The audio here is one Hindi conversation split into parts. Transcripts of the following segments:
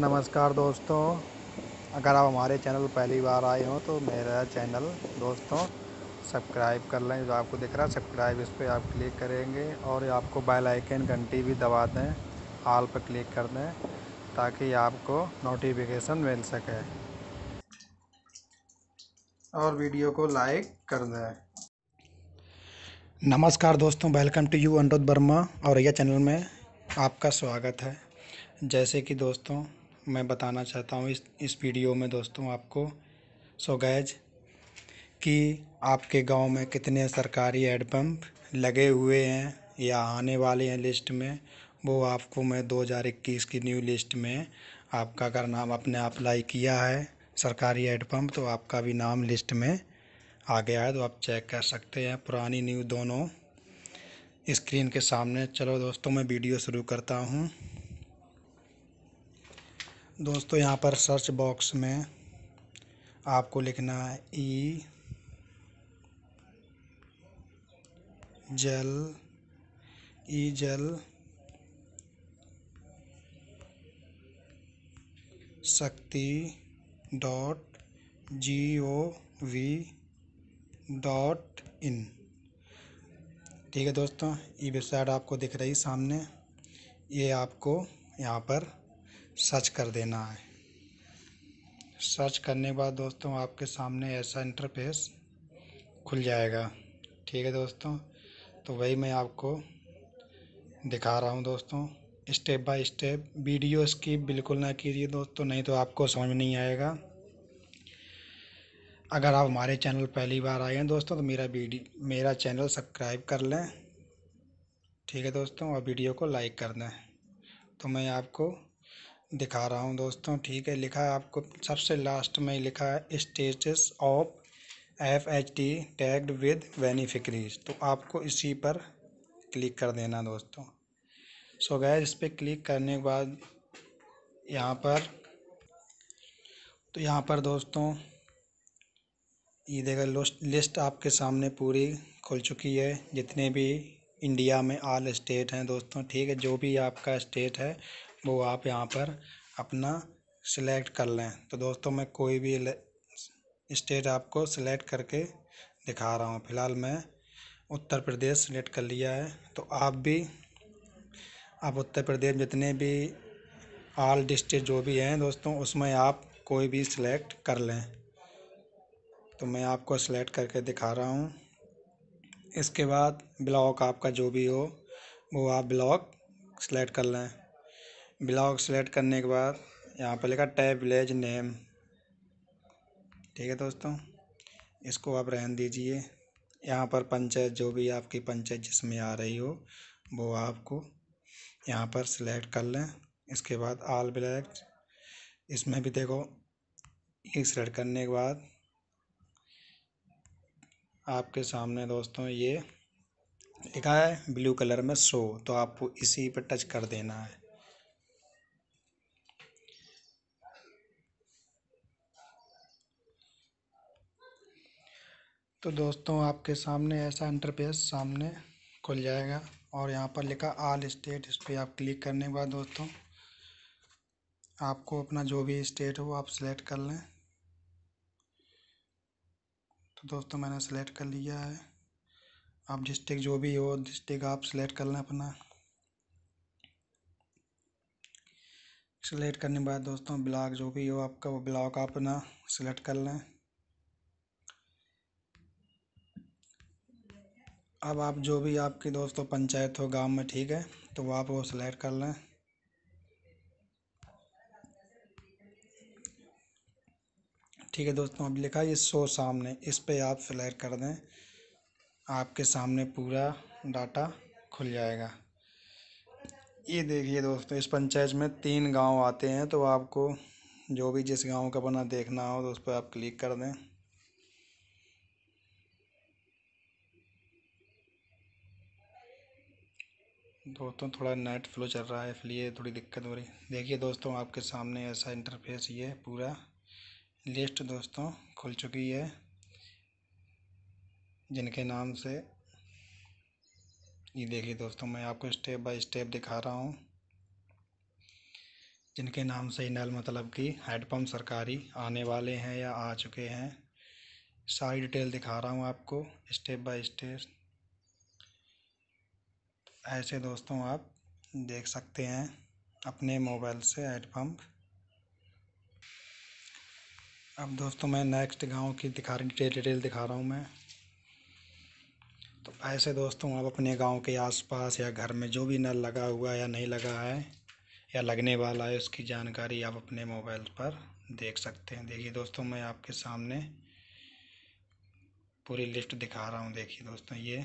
नमस्कार दोस्तों अगर आप हमारे चैनल पहली बार आए हो तो मेरा चैनल दोस्तों सब्सक्राइब कर लें जो आपको दिख रहा है सब्सक्राइब इस पर आप क्लिक करेंगे और आपको बेल आइकन घंटी भी दबा दें आल पर क्लिक कर दें ताकि आपको नोटिफिकेशन मिल सके और वीडियो को लाइक कर दें नमस्कार दोस्तों welcome to you Anuruddh Verma और यह चैनल में आपका स्वागत है जैसे कि दोस्तों मैं बताना चाहता हूँ इस इस वीडियो में दोस्तों आपको सो गैज कि आपके गांव में कितने सरकारी हेडपम्प लगे हुए हैं या आने वाले हैं लिस्ट में वो आपको मैं इक्कीस की न्यू लिस्ट में आपका अगर नाम अपने अप्लाई किया है सरकारी हेडपम्प तो आपका भी नाम लिस्ट में आ गया है तो आप चेक कर सकते हैं पुरानी न्यू दोनों स्क्रीन के सामने चलो दोस्तों मैं वीडियो शुरू करता हूँ दोस्तों यहाँ पर सर्च बॉक्स में आपको लिखना है ई जल ई Jal Shakti dot G O V dot in ठीक है दोस्तों ई वेबसाइट आपको दिख रही सामने ये आपको यहाँ पर सर्च कर देना है सर्च करने के बाद दोस्तों आपके सामने ऐसा इंटरफेस खुल जाएगा ठीक है दोस्तों तो वही मैं आपको दिखा रहा हूँ दोस्तों स्टेप बाय स्टेप वीडियो इसकी बिल्कुल ना कीजिए दोस्तों नहीं तो आपको समझ नहीं आएगा अगर आप हमारे चैनल पहली बार आए हैं दोस्तों तो मेरा वीडियो मेरा चैनल सब्सक्राइब कर लें ठीक है दोस्तों और वीडियो को लाइक कर दें तो मैं आपको दिखा रहा हूँ दोस्तों ठीक है लिखा है आपको सबसे लास्ट में लिखा है status of F H T tagged with beneficiaries तो आपको इसी पर क्लिक कर देना दोस्तों सो गैस इस पर क्लिक करने के बाद यहाँ पर तो यहाँ पर दोस्तों ये देखा लिस्ट आपके सामने पूरी खुल चुकी है जितने भी इंडिया में आल स्टेट हैं दोस्तों ठीक है जो भी आपका स्टेट है वो आप यहाँ पर अपना सिलेक्ट कर लें तो दोस्तों मैं कोई भी स्टेट आपको सिलेक्ट करके दिखा रहा हूँ फ़िलहाल मैं उत्तर प्रदेश सिलेक्ट कर लिया है तो आप भी आप उत्तर प्रदेश जितने भी आल डिस्ट्रिक्ट जो भी हैं दोस्तों उसमें आप कोई भी सिलेक्ट कर लें तो मैं आपको सिलेक्ट करके दिखा रहा हूँ इसके बाद ब्लॉक आपका जो भी हो वो आप ब्लॉक सेलेक्ट कर लें ब्लॉग सेलेक्ट करने के बाद यहाँ पर लिखा टैब विलेज नेम ठीक है दोस्तों इसको आप रहन दीजिए यहाँ पर पंचायत जो भी आपकी पंचायत जिसमें आ रही हो वो आपको यहाँ पर सिलेक्ट कर लें इसके बाद आल ब्लैक इसमें भी देखो ये सिलेक्ट करने के बाद आपके सामने दोस्तों ये लिखा है ब्लू कलर में शो तो आपको इसी पर टच कर देना है तो दोस्तों आपके सामने ऐसा इंटरफेस सामने खुल जाएगा और यहाँ पर लिखा आल स्टेट इस पर आप क्लिक करने के बाद दोस्तों आपको अपना जो भी स्टेट हो आप सेलेक्ट कर लें तो दोस्तों मैंने सेलेक्ट कर लिया है आप डिस्ट्रिक्ट जो भी हो डिस्ट्रिक्ट आप सेलेक्ट कर लें अपना सेलेक्ट करने के बाद दोस्तों ब्लॉक जो भी हो आपका वो ब्लॉक आप अपना सेलेक्ट कर लें अब आप जो भी आपके दोस्तों पंचायत हो गाँव में ठीक है तो आप वो सिलेक्ट कर लें ठीक है दोस्तों अब लिखा ये सो सामने इस पे आप सिलेक्ट कर दें आपके सामने पूरा डाटा खुल जाएगा ये देखिए दोस्तों इस पंचायत में तीन गांव आते हैं तो आपको जो भी जिस गांव का बना देखना हो तो उस पर आप क्लिक कर दें दोस्तों थोड़ा नेट फ्लो चल रहा है इसलिए थोड़ी दिक्कत हो रही देखिए दोस्तों आपके सामने ऐसा इंटरफेस ये पूरा लिस्ट दोस्तों खुल चुकी है जिनके नाम से ये देखिए दोस्तों मैं आपको स्टेप बाय स्टेप दिखा रहा हूँ जिनके नाम से नल मतलब कि हेडपम्प सरकारी आने वाले हैं या आ चुके हैं सारी डिटेल दिखा रहा हूँ आपको स्टेप बाय स्टेप ऐसे दोस्तों आप देख सकते हैं अपने मोबाइल से हेड पंप अब दोस्तों मैं नेक्स्ट गांव की दिखा रही डिटेल डिटेल दिखा रहा हूँ मैं तो ऐसे दोस्तों आप अपने गांव के आसपास या घर में जो भी नल लगा हुआ या नहीं लगा है या लगने वाला है उसकी जानकारी आप अपने मोबाइल पर देख सकते हैं देखिए दोस्तों मैं आपके सामने पूरी लिस्ट दिखा रहा हूँ देखिए दोस्तों ये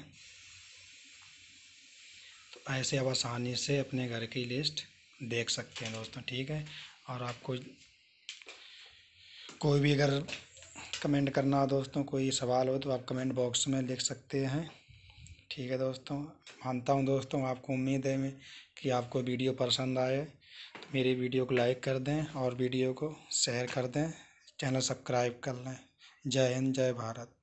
ऐसे आप आसानी से अपने घर की लिस्ट देख सकते हैं दोस्तों ठीक है और आपको कोई भी अगर कमेंट करना हो दोस्तों कोई सवाल हो तो आप कमेंट बॉक्स में लिख सकते हैं ठीक है दोस्तों मानता हूँ दोस्तों आपको उम्मीद है मैं कि आपको वीडियो पसंद आए तो मेरी वीडियो को लाइक कर दें और वीडियो को शेयर कर दें चैनल सब्सक्राइब कर लें जय हिंद जय भारत